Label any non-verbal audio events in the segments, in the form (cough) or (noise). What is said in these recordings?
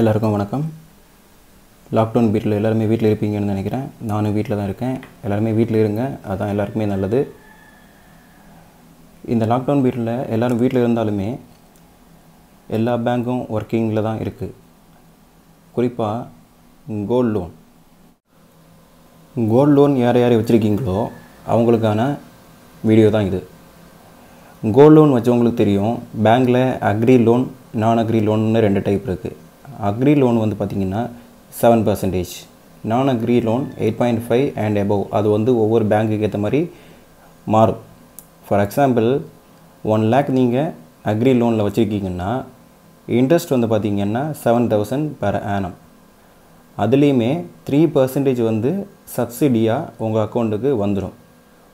எல்லாருக்கும் வணக்கம் லாக்டவுன் பீட்டில் எல்லாருமே வீட்டில் இருப்பீங்கன்னு நினைக்கிறேன் நானும் வீட்டில் தான் இருக்கேன் எல்லாருமே வீட்டில் இருங்க அதுதான் எல்லாருக்குமே நல்லது இந்த லாக்டவுன் பீட்டில் எல்லோரும் வீட்டில் இருந்தாலுமே எல்லா பேங்க்கும் ஒர்க்கிங்கில் தான் இருக்குது குறிப்பாக கோல்டு லோன் கோல்டு லோன் யார் யார் வச்சுருக்கீங்களோ அவங்களுக்கான வீடியோ தான் இது கோல்டு லோன் வச்சவங்களுக்கு தெரியும் பேங்க்கில் அக்ரி லோன் நான் அக்ரி லோன்னு ரெண்டு டைப் இருக்குது அக்ரி லோன் வந்து பார்த்திங்கன்னா செவன் பர்சன்டேஜ் நான் agri loan eight point five and above அது வந்து ஒவ்வொரு பேங்க்குக்கு ஏற்ற மாதிரி மாறும் ஃபார் எக்ஸாம்பிள் ஒன் லேக் நீங்கள் அக்ரி லோனில் வச்சுருக்கீங்கன்னா இன்ட்ரெஸ்ட் வந்து பார்த்திங்கன்னா செவன் தௌசண்ட் பெர் ஆனம் அதுலேயுமே த்ரீ பர்சன்டேஜ் வந்து சப்சிடியாக உங்கள் அக்கௌண்ட்டுக்கு வந்துடும்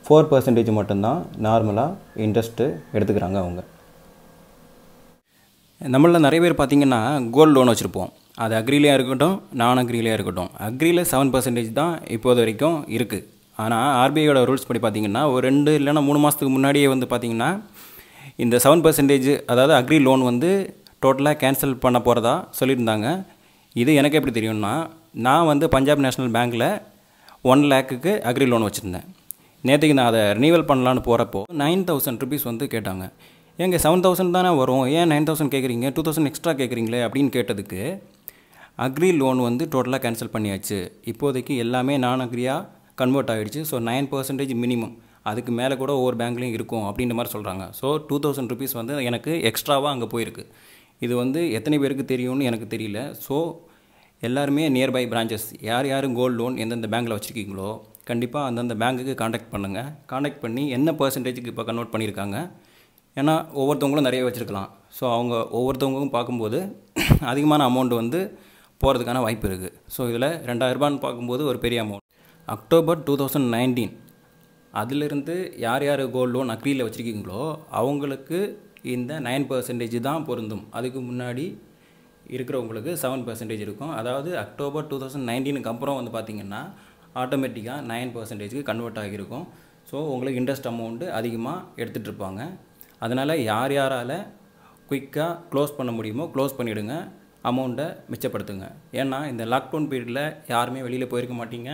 ஃபோர் பர்சன்டேஜ் மட்டும்தான் நார்மலாக இன்ட்ரெஸ்ட்டு எடுத்துக்கிறாங்க அவங்க நம்மளில் நிறைய பேர் பார்த்திங்கன்னா கோல்டு லோன் வச்சுருப்போம் அது அக்ரிலையாக இருக்கட்டும் நான் அக்ரிலையாக இருக்கட்டும் அக்ரியில் செவன் பர்சன்டேஜ் தான் இப்போது வரைக்கும் இருக்குது ஆனால் ஆர்பிஐயோட ரூல்ஸ் படி பார்த்திங்கன்னா ஒரு ரெண்டு இல்லைனா மூணு மாதத்துக்கு முன்னாடியே வந்து பார்த்திங்கன்னா இந்த செவன் பர்சன்டேஜ் அதாவது அக்ரி லோன் வந்து டோட்டலாக கேன்சல் பண்ண போகிறதா சொல்லியிருந்தாங்க இது எனக்கு எப்படி தெரியும்னா நான் வந்து பஞ்சாப் நேஷ்னல் பேங்க்கில் ஒன் லேக்குக்கு அக்ரி லோன் வச்சுருந்தேன் நேற்றுக்கு நான் அதை ரினியூவல் பண்ணலான்னு போகிறப்போ நைன் தௌசண்ட் ருபீஸ் வந்து கேட்டாங்க ஏங்க செவன் தௌசண்ட் தானே வரும் ஏன் நைன் தௌசண்ட் கேட்குறீங்க டூ தௌசண்ட் எக்ஸ்ட்ரா கேட்குறீங்களே அப்படின்னு கேட்டதுக்கு அக்ரி லோன் வந்து டோட்டலாக கேன்சல் பண்ணியாச்சு இப்போதைக்கு எல்லாமே நான் அக்ரியாக கன்வெர்ட் ஆகிடுச்சு ஸோ நைன் பர்சன்டேஜ் மினிமம் அதுக்கு மேலே கூட ஒவ்வொரு பேங்க்லேயும் இருக்கும் அப்படின்ற மாதிரி சொல்கிறாங்க ஸோ டூ தௌசண்ட் ருபீஸ் வந்து எனக்கு எக்ஸ்ட்ராவாக அங்கே போயிருக்கு இது வந்து எத்தனை பேருக்கு தெரியும்னு எனக்கு தெரியல ஸோ எல்லாருமே நியர்பை பிரான்ச்சஸ் யார் யார் கோல்டு லோன் எந்தெந்த பேங்க்கில் வச்சுருக்கீங்களோ கண்டிப்பாக அந்தந்த பேங்க்குக்கு காண்டாக்ட் பண்ணுங்கள் காண்டாக்ட் பண்ணி என்ன பர்சன்டேஜுக்கு இப்போ கன்வெர்ட் பண்ணியிருக்காங்க ஏன்னா ஒவ்வொருத்தவங்களும் நிறைய வச்சுருக்கலாம் ஸோ அவங்க ஒவ்வொருத்தவங்களுக்கும் பார்க்கும்போது (clears throat) அதிகமான அமௌண்ட் வந்து போகிறதுக்கான வாய்ப்பு இருக்குது ஸோ இதில் ரெண்டாயிரரூபான்னு பார்க்கும்போது ஒரு பெரிய amount October two thousand nineteen அதிலிருந்து யார் யார் கோல்டு லோன் அக்ரியில் வச்சுருக்கீங்களோ அவங்களுக்கு இந்த நைன் பர்சன்டேஜ் தான் பொருந்தும் அதுக்கு முன்னாடி இருக்கிறவங்களுக்கு செவன் பர்சன்டேஜ் இருக்கும் அதாவது அக்டோபர் டூ தௌசண்ட் நைன்டீனுக்கு அப்புறம் வந்து பார்த்திங்கன்னா ஆட்டோமேட்டிக்காக நைன் பர்சன்டேஜுக்கு கன்வெர்ட் ஆகியிருக்கும் ஸோ உங்களுக்கு இன்ட்ரெஸ்ட் அமௌண்ட்டு அதிகமாக எடுத்துகிட்ருப்பாங்க அதனால் யார் யாரால் குயிக்காக க்ளோஸ் பண்ண முடியுமோ க்ளோஸ் பண்ணிவிடுங்க அமௌண்ட்டை மிச்சப்படுத்துங்க ஏன்னா இந்த லாக்டவுன் பீரியடில் யாருமே வெளியில் போயிருக்க மாட்டீங்க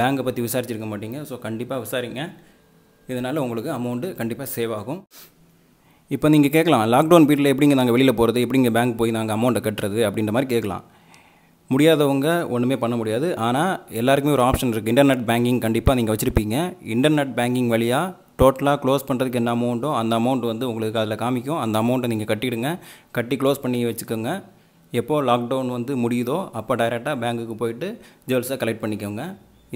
பேங்கை பற்றி விசாரிச்சிருக்க மாட்டீங்க ஸோ கண்டிப்பாக விசாரிங்க இதனால் உங்களுக்கு அமௌண்ட்டு கண்டிப்பாக சேவ் ஆகும் இப்போ நீங்கள் கேட்கலாம் லாக்டவுன் பீரியடில் எப்படிங்க நாங்கள் வெளியில் போகிறது எப்படிங்க பேங்க் போய் நாங்கள் அமௌண்ட்டை கட்டுறது அப்படின்ற மாதிரி கேட்கலாம் முடியாதவங்க ஒன்றுமே பண்ண முடியாது ஆனால் எல்லாருக்குமே ஒரு ஆப்ஷன் இருக்குது இன்டர்நெட் பேங்கிங் கண்டிப்பாக நீங்கள் வச்சுருப்பீங்க இன்டர்நெட் பேங்கிங் வழியாக டோட்டலாக க்ளோஸ் பண்ணுறதுக்கு என்ன அமௌண்ட்டோ அந்த அமௌண்ட் வந்து உங்களுக்கு அதில் காமிக்கும் அந்த அமௌண்ட்டை நீங்கள் கட்டிவிடுங்க கட்டி க்ளோஸ் பண்ணி வச்சுக்கோங்க எப்போது லாக்டவுன் வந்து முடியுதோ அப்போ டைரெக்டாக பேங்க்குக்கு போயிட்டு ஜுவல்ஸை கலெக்ட் பண்ணிக்கோங்க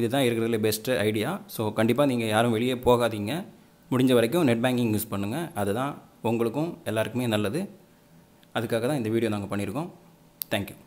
இதுதான் இருக்கிறதுல பெஸ்ட்டு ஐடியா ஸோ கண்டிப்பாக நீங்கள் யாரும் வெளியே போகாதீங்க முடிஞ்ச வரைக்கும் நெட் பேங்கிங் யூஸ் பண்ணுங்கள் அதுதான் உங்களுக்கும் எல்லாருக்குமே நல்லது அதுக்காக தான் இந்த வீடியோ நாங்கள் பண்ணியிருக்கோம் தேங்க்யூ